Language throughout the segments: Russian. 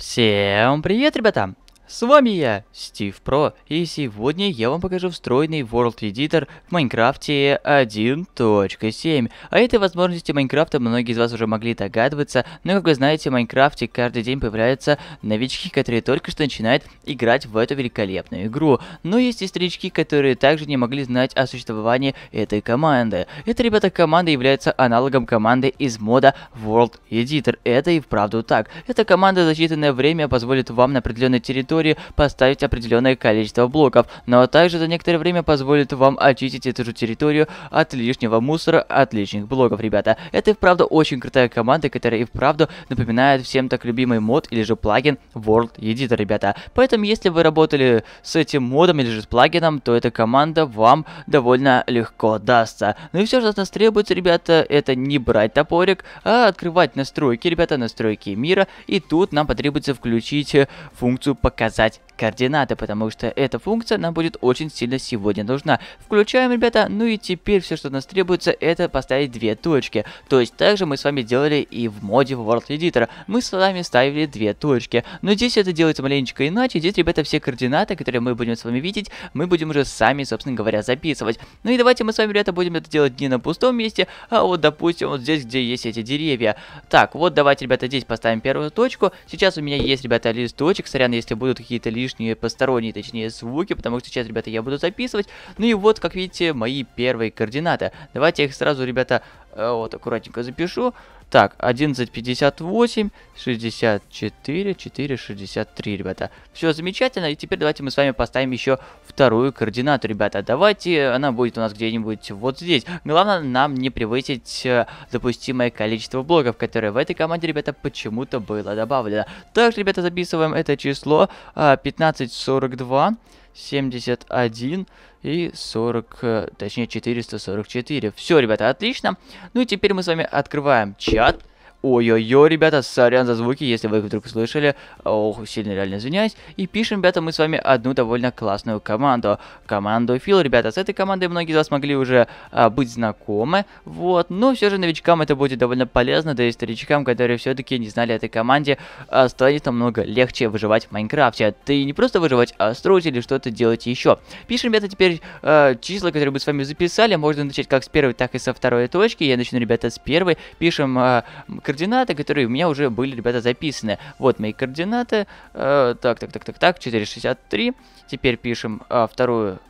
Всем привет, ребята! С вами я, Стив Про, и сегодня я вам покажу встроенный World Editor в Майнкрафте 1.7. А этой возможности Майнкрафта многие из вас уже могли догадываться, но как вы знаете, в Майнкрафте каждый день появляются новички, которые только что начинают играть в эту великолепную игру. Но есть и старички, которые также не могли знать о существовании этой команды. Эта, ребята, команда является аналогом команды из мода World Editor. Это и вправду так. Эта команда за считанное время позволит вам на определенной территории истории поставить определенное количество блоков, но также за некоторое время позволит вам очистить эту же территорию от лишнего мусора, от лишних блоков, ребята. Это и вправду очень крутая команда, которая и вправду напоминает всем так любимый мод или же плагин World Editor, ребята. Поэтому, если вы работали с этим модом или же с плагином, то эта команда вам довольно легко дастся. Ну и все, что от нас требуется, ребята, это не брать топорик, а открывать настройки, ребята, настройки мира. И тут нам потребуется включить э, функцию показать показать координаты, потому что эта функция нам будет очень сильно сегодня нужна. Включаем, ребята, ну и теперь все, что от нас требуется, это поставить две точки. То есть, также мы с вами делали и в моде World Editor. Мы с вами ставили две точки. Но здесь это делается маленечко иначе. Здесь, ребята, все координаты, которые мы будем с вами видеть, мы будем уже сами, собственно говоря, записывать. Ну и давайте мы с вами, ребята, будем это делать не на пустом месте, а вот, допустим, вот здесь, где есть эти деревья. Так, вот давайте, ребята, здесь поставим первую точку. Сейчас у меня есть, ребята, листочек. Сорян, если будут какие-то лишние, посторонние, точнее, звуки, потому что сейчас, ребята, я буду записывать. Ну и вот, как видите, мои первые координаты. Давайте их сразу, ребята, Э, вот, аккуратненько запишу. Так, 11.58, 64, 4, 63, ребята. Все замечательно, и теперь давайте мы с вами поставим еще вторую координату, ребята. Давайте, э, она будет у нас где-нибудь вот здесь. Главное, нам не превысить э, допустимое количество блоков, которые в этой команде, ребята, почему-то было добавлено. Также, ребята, записываем это число э, 15.42. 71 и 40, э, точнее 444. Все, ребята, отлично. Ну и теперь мы с вами открываем чат. Ой-ой-ой, ребята, сорян за звуки, если вы их вдруг услышали, Ох, сильно реально извиняюсь. И пишем, ребята, мы с вами одну довольно классную команду. Команду Фил, ребята. С этой командой многие из вас могли уже а, быть знакомы. Вот, но все же новичкам это будет довольно полезно, да и старичкам, которые все-таки не знали этой команде, а, станет намного легче выживать в Майнкрафте. Ты не просто выживать, а строить или что-то делать еще. Пишем, ребята, теперь а, числа, которые мы с вами записали. Можно начать как с первой, так и со второй точки. Я начну, ребята, с первой. Пишем... А, координаты, которые у меня уже были, ребята, записаны. Вот мои координаты. Э, так, так, так, так, так, 463. Теперь пишем э, вторую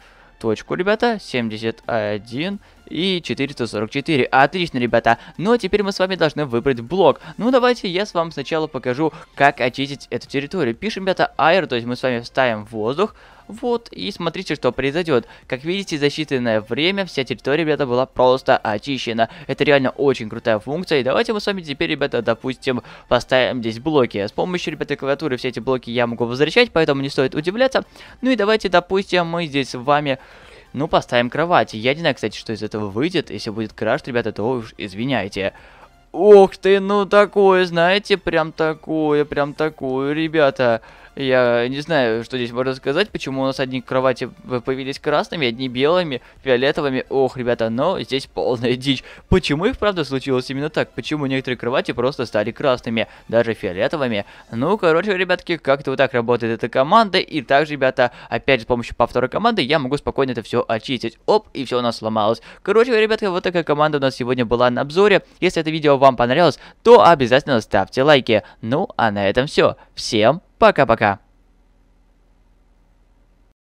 точку, ребята, 71, и 444. Отлично, ребята. Ну, а теперь мы с вами должны выбрать блок. Ну, давайте я с вам сначала покажу, как очистить эту территорию. Пишем, ребята, air, то есть мы с вами вставим воздух. Вот, и смотрите, что произойдет. Как видите, за считанное время вся территория, ребята, была просто очищена. Это реально очень крутая функция. И давайте мы с вами теперь, ребята, допустим, поставим здесь блоки. А с помощью, ребята, клавиатуры все эти блоки я могу возвращать, поэтому не стоит удивляться. Ну и давайте, допустим, мы здесь с вами ну, поставим кровать. Я не знаю, кстати, что из этого выйдет. Если будет краш, ребята, то уж извиняйте. Ох ты, ну такое, знаете, прям такое, прям такое, ребята. Я не знаю, что здесь можно сказать, почему у нас одни кровати появились красными, одни белыми, фиолетовыми. Ох, ребята, но здесь полная дичь. Почему их, правда, случилось именно так? Почему некоторые кровати просто стали красными, даже фиолетовыми? Ну, короче, ребятки, как-то вот так работает эта команда. И также, ребята, опять с помощью повтора команды я могу спокойно это все очистить. Оп, и все у нас сломалось. Короче, ребятки, вот такая команда у нас сегодня была на обзоре. Если это видео вам понравилось, то обязательно ставьте лайки. Ну, а на этом все. Всем Пока-пока.